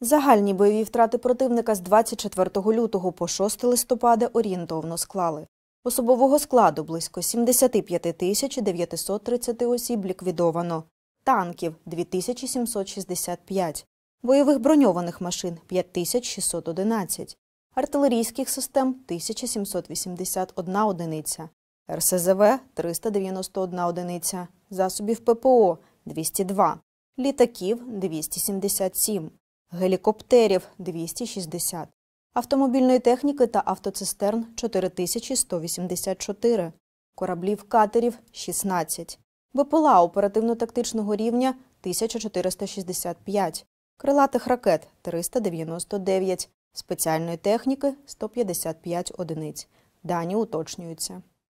Загальні бойові втрати противника з 24 лютого по 6 листопада орієнтовно склали. Особового складу близько 75 тисяч 930 осіб ліквідовано, танків 2765, бойових броньованих машин 5611, артилерійських систем 1781 одиниця, РСЗВ 391 одиниця, засобів ППО 202, літаків 277 гелікоптерів 260, автомобільної техніки та автоцистерн 4184, кораблів катерів 16, БПЛА оперативно-тактичного рівня 1465, крилатих ракет 399, спеціальної техніки 155 одиниць. Дані уточнюються.